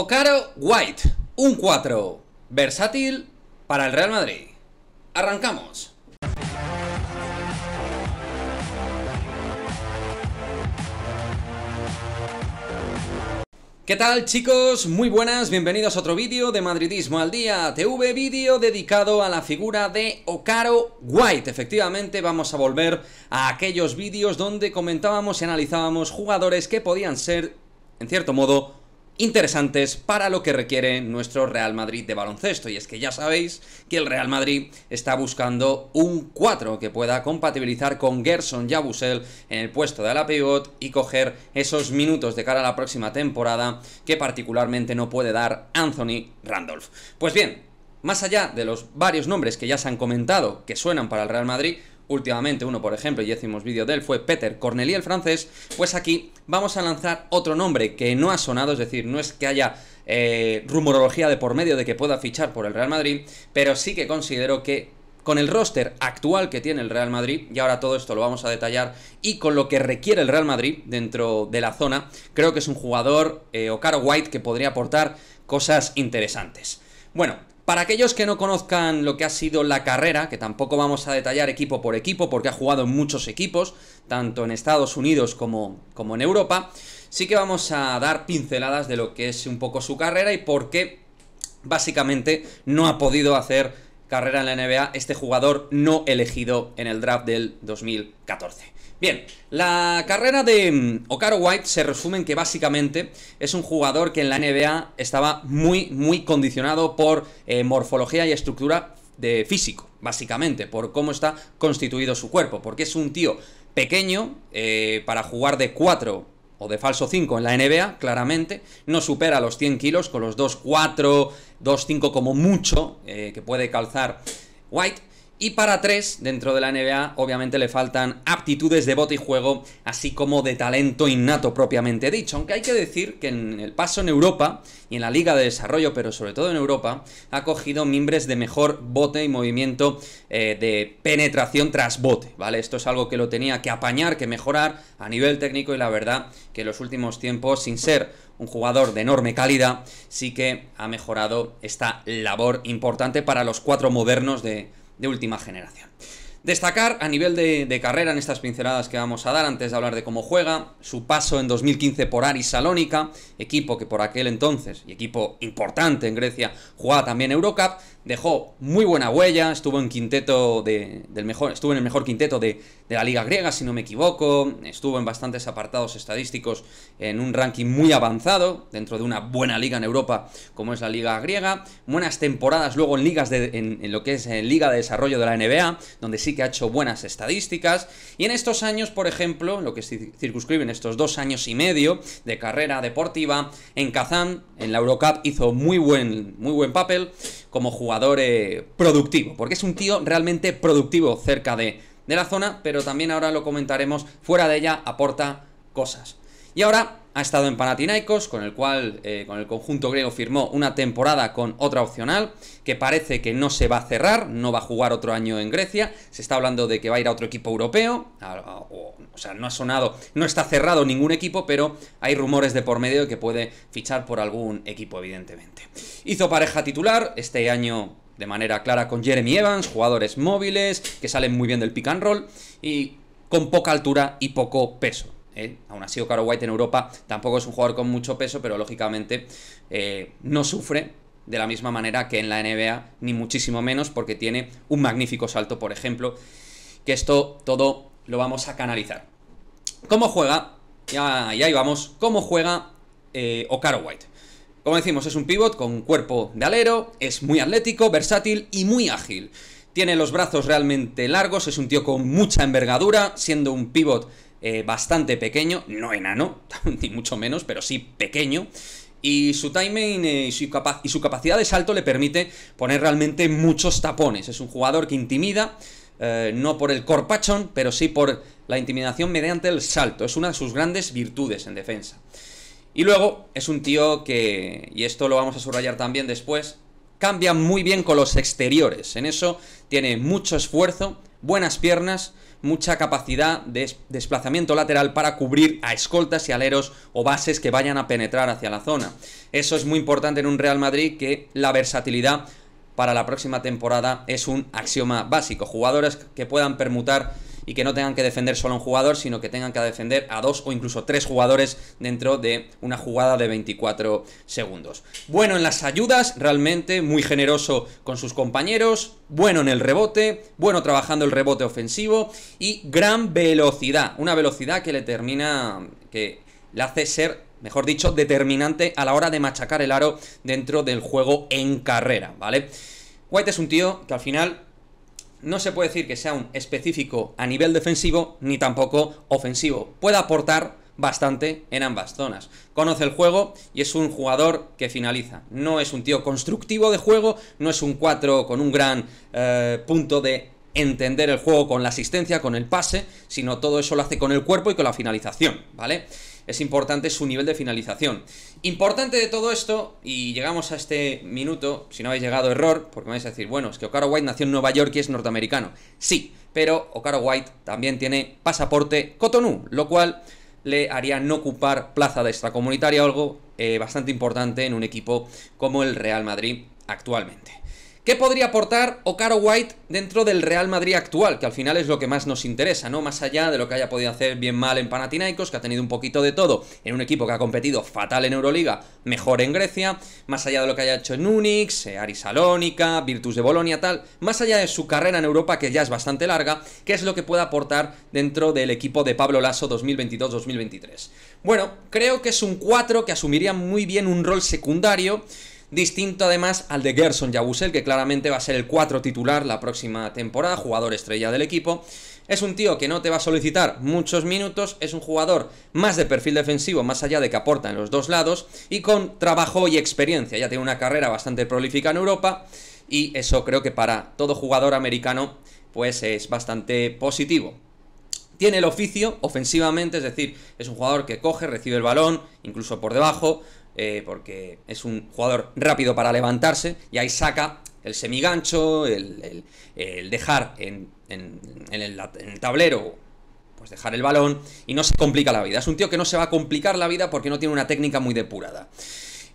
Ocaro White, un 4, versátil para el Real Madrid. Arrancamos. ¿Qué tal chicos? Muy buenas, bienvenidos a otro vídeo de Madridismo al Día TV, vídeo dedicado a la figura de Ocaro White. Efectivamente vamos a volver a aquellos vídeos donde comentábamos y analizábamos jugadores que podían ser, en cierto modo, interesantes para lo que requiere nuestro Real Madrid de baloncesto. Y es que ya sabéis que el Real Madrid está buscando un 4 que pueda compatibilizar con Gerson y Abusel en el puesto de la pivot y coger esos minutos de cara a la próxima temporada que particularmente no puede dar Anthony Randolph. Pues bien, más allá de los varios nombres que ya se han comentado que suenan para el Real Madrid, últimamente uno, por ejemplo, y hicimos vídeo de él, fue Peter Cornelius el francés, pues aquí vamos a lanzar otro nombre que no ha sonado, es decir, no es que haya eh, rumorología de por medio de que pueda fichar por el Real Madrid, pero sí que considero que con el roster actual que tiene el Real Madrid, y ahora todo esto lo vamos a detallar, y con lo que requiere el Real Madrid dentro de la zona, creo que es un jugador, eh, Ocaro White, que podría aportar cosas interesantes. Bueno, para aquellos que no conozcan lo que ha sido la carrera, que tampoco vamos a detallar equipo por equipo porque ha jugado en muchos equipos, tanto en Estados Unidos como, como en Europa, sí que vamos a dar pinceladas de lo que es un poco su carrera y por qué básicamente no ha podido hacer carrera en la NBA este jugador no elegido en el draft del 2014. Bien, la carrera de mm, Ocaro White se resume en que básicamente es un jugador que en la NBA estaba muy, muy condicionado por eh, morfología y estructura de físico, básicamente, por cómo está constituido su cuerpo, porque es un tío pequeño eh, para jugar de 4 o de falso 5 en la NBA, claramente, no supera los 100 kilos, con los 2-4, 2-5 como mucho, eh, que puede calzar White, y para tres, dentro de la NBA, obviamente le faltan aptitudes de bote y juego, así como de talento innato propiamente dicho. Aunque hay que decir que en el paso en Europa y en la Liga de Desarrollo, pero sobre todo en Europa, ha cogido mimbres de mejor bote y movimiento eh, de penetración tras bote, ¿vale? Esto es algo que lo tenía que apañar, que mejorar a nivel técnico y la verdad que en los últimos tiempos, sin ser un jugador de enorme calidad, sí que ha mejorado esta labor importante para los cuatro modernos de de última generación. Destacar a nivel de, carrera en estas pinceladas que vamos a dar antes de hablar de cómo juega, su paso en 2015 por Aris Salónica, equipo que por aquel entonces, y equipo importante en Grecia, jugaba también Eurocup, dejó muy buena huella, estuvo en quinteto de, del mejor, estuvo en el mejor quinteto de, la liga griega, si no me equivoco, estuvo en bastantes apartados estadísticos en un ranking muy avanzado dentro de una buena liga en Europa como es la liga griega, buenas temporadas luego en ligas de, en, lo que es en liga de desarrollo de la NBA, donde sí que ha hecho buenas estadísticas y en estos años, por ejemplo, lo que en estos dos años y medio de carrera deportiva en Kazán, en la Eurocup hizo muy buen muy buen papel como jugador eh, productivo, porque es un tío realmente productivo cerca de, la zona, pero también ahora lo comentaremos, fuera de ella aporta cosas. Y ahora ha estado en Panathinaikos, con el cual, eh, con el conjunto griego firmó una temporada con otra opcional, que parece que no se va a cerrar, no va a jugar otro año en Grecia, se está hablando de que va a ir a otro equipo europeo, o, o, sea, no ha sonado, no está cerrado ningún equipo, pero hay rumores de por medio que puede fichar por algún equipo, evidentemente. Hizo pareja titular, este año de manera clara con Jeremy Evans, jugadores móviles, que salen muy bien del pick and roll y con poca altura y poco peso. ¿eh? Aún así, Ocaro White en Europa tampoco es un jugador con mucho peso, pero lógicamente eh, no sufre de la misma manera que en la NBA, ni muchísimo menos, porque tiene un magnífico salto, por ejemplo, que esto todo lo vamos a canalizar. ¿Cómo juega? Ya, ahí vamos. ¿Cómo juega eh, White? Como decimos, es un pivot con cuerpo de alero, es muy atlético, versátil y muy ágil. Tiene los brazos realmente largos, es un tío con mucha envergadura, siendo un pivot eh, bastante pequeño, no enano, ni mucho menos, pero sí pequeño. Y su timing eh, y, su y su capacidad de salto le permite poner realmente muchos tapones. Es un jugador que intimida, eh, no por el corpachón, pero sí por la intimidación mediante el salto. Es una de sus grandes virtudes en defensa. Y luego es un tío que, y esto lo vamos a subrayar también después, cambia muy bien con los exteriores. En eso tiene mucho esfuerzo, buenas piernas, mucha capacidad de desplazamiento lateral para cubrir a escoltas y aleros o bases que vayan a penetrar hacia la zona. Eso es muy importante en un Real Madrid que la versatilidad para la próxima temporada es un axioma básico. Jugadores que puedan permutar y que no tengan que defender solo a un jugador, sino que tengan que defender a dos o incluso tres jugadores dentro de una jugada de 24 segundos. Bueno en las ayudas, realmente muy generoso con sus compañeros, bueno en el rebote, bueno trabajando el rebote ofensivo y gran velocidad, una velocidad que le termina, que le hace ser mejor dicho, determinante a la hora de machacar el aro dentro del juego en carrera, ¿vale? White es un tío que al final no se puede decir que sea un específico a nivel defensivo ni tampoco ofensivo. Puede aportar bastante en ambas zonas. Conoce el juego y es un jugador que finaliza. No es un tío constructivo de juego, no es un 4 con un gran eh, punto de entender el juego con la asistencia, con el pase, sino todo eso lo hace con el cuerpo y con la finalización, ¿vale? es importante su nivel de finalización. Importante de todo esto, y llegamos a este minuto, si no habéis llegado, error, porque me vais a decir, bueno, es que Ocaro White nació en Nueva York y es norteamericano. Sí, pero Ocaro White también tiene pasaporte Cotonou, lo cual le haría no ocupar plaza de extracomunitaria, algo eh, bastante importante en un equipo como el Real Madrid actualmente. ¿Qué podría aportar Ocaro White dentro del Real Madrid actual? Que al final es lo que más nos interesa, ¿no? Más allá de lo que haya podido hacer bien mal en Panathinaikos, que ha tenido un poquito de todo en un equipo que ha competido fatal en Euroliga, mejor en Grecia, más allá de lo que haya hecho en Unix, eh, Aris Salónica, Virtus de Bolonia, tal, más allá de su carrera en Europa, que ya es bastante larga, ¿qué es lo que puede aportar dentro del equipo de Pablo Lasso 2022-2023? Bueno, creo que es un 4 que asumiría muy bien un rol secundario distinto además al de Gerson Yabusel, que claramente va a ser el 4 titular la próxima temporada, jugador estrella del equipo. Es un tío que no te va a solicitar muchos minutos, es un jugador más de perfil defensivo, más allá de que aporta en los dos lados, y con trabajo y experiencia. Ya tiene una carrera bastante prolífica en Europa, y eso creo que para todo jugador americano, pues es bastante positivo tiene el oficio ofensivamente, es decir, es un jugador que coge, recibe el balón, incluso por debajo, eh, porque es un jugador rápido para levantarse y ahí saca el semigancho, el, dejar en, el, en el tablero pues dejar el balón y no se complica la vida. Es un tío que no se va a complicar la vida porque no tiene una técnica muy depurada.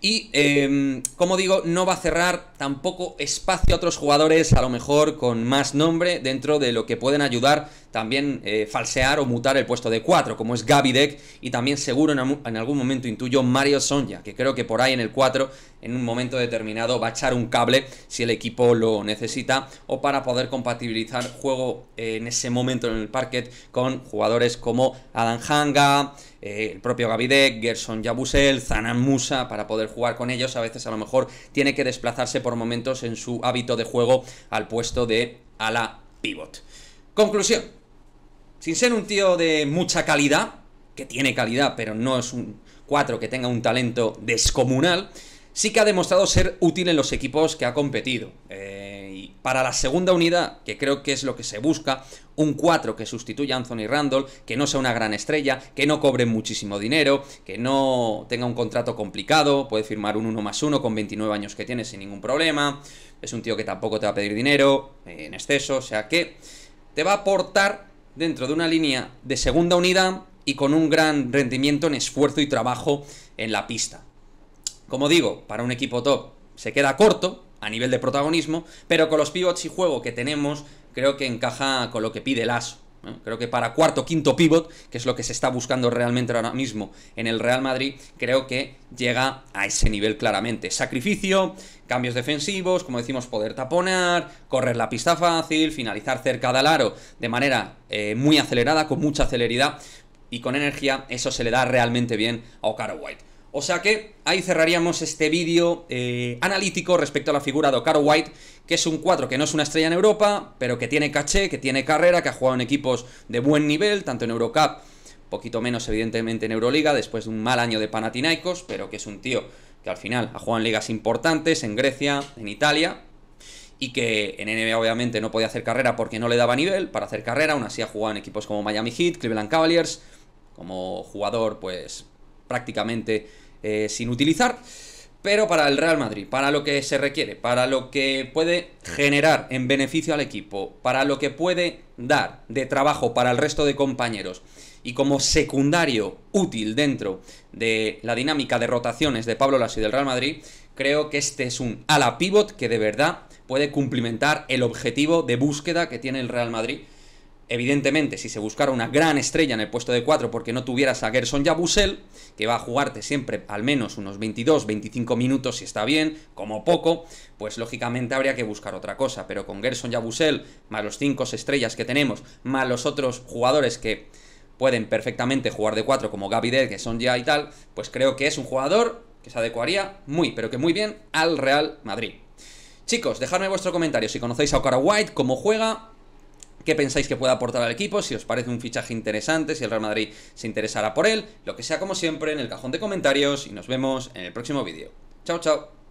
Y, em, como digo, no va a cerrar tampoco espacio a otros jugadores, a lo mejor con más nombre, dentro de lo que pueden ayudar también eh, falsear o mutar el puesto de 4, como es Deck y también seguro en, algún momento intuyo Mario Sonja, que creo que por ahí en el 4, en un momento determinado, va a echar un cable si el equipo lo necesita, o para poder compatibilizar juego eh, en ese momento en el parquet con jugadores como Alan Hanga, eh, el propio Gavidec, Gerson Yabusel, Zanan Musa, para poder jugar con ellos. A veces a lo mejor tiene que desplazarse por momentos en su hábito de juego al puesto de ala pivot. Conclusión. Sin ser un tío de mucha calidad, que tiene calidad, pero no es un 4 que tenga un talento descomunal, sí que ha demostrado ser útil en los equipos que ha competido. Eh, para la segunda unidad, que creo que es lo que se busca, un 4 que sustituya a Anthony Randall, que no sea una gran estrella, que no cobre muchísimo dinero, que no tenga un contrato complicado, puede firmar un 1 más 1 con 29 años que tiene sin ningún problema, es un tío que tampoco te va a pedir dinero eh, en exceso, o sea que te va a aportar dentro de una línea de segunda unidad y con un gran rendimiento en esfuerzo y trabajo en la pista. Como digo, para un equipo top se queda corto, a nivel de protagonismo, pero con los pivots y juego que tenemos, creo que encaja con lo que pide el Creo que para cuarto, quinto pivot, que es lo que se está buscando realmente ahora mismo en el Real Madrid, creo que llega a ese nivel claramente. Sacrificio, cambios defensivos, como decimos, poder taponar, correr la pista fácil, finalizar cerca del aro de manera eh, muy acelerada, con mucha celeridad y con energía, eso se le da realmente bien a ocaro White. O sea que ahí cerraríamos este vídeo eh, analítico respecto a la figura de Ocaro White, que es un 4 que no es una estrella en Europa, pero que tiene caché, que tiene carrera, que ha jugado en equipos de buen nivel, tanto en Eurocup, poquito menos evidentemente en Euroliga, después de un mal año de Panathinaikos, pero que es un tío que al final ha jugado en ligas importantes, en Grecia, en Italia, y que en NBA obviamente no podía hacer carrera porque no le daba nivel para hacer carrera, aún así ha jugado en equipos como Miami Heat, Cleveland Cavaliers, como jugador pues prácticamente eh, sin utilizar, pero para el Real Madrid, para lo que se requiere, para lo que puede generar en beneficio al equipo, para lo que puede dar de trabajo para el resto de compañeros y como secundario útil dentro de la dinámica de rotaciones de Pablo Lasso y del Real Madrid, creo que este es un ala pivot que de verdad puede cumplimentar el objetivo de búsqueda que tiene el Real Madrid Evidentemente, si se buscara una gran estrella en el puesto de 4 porque no tuvieras a Gerson Yabusel, que va a jugarte siempre al menos unos 22, 25 minutos si está bien, como poco, pues lógicamente habría que buscar otra cosa. Pero con Gerson Yabusel, más los 5 estrellas que tenemos, más los otros jugadores que pueden perfectamente jugar de 4 como Gaby Dell, que son ya y tal, pues creo que es un jugador que se adecuaría muy, pero que muy bien al Real Madrid. Chicos, dejadme vuestro comentario si conocéis a Okara White, cómo juega, qué pensáis que puede aportar al equipo, si os parece un fichaje interesante, si el Real Madrid se interesará por él, lo que sea como siempre en el cajón de comentarios y nos vemos en el próximo vídeo. Chao, chao.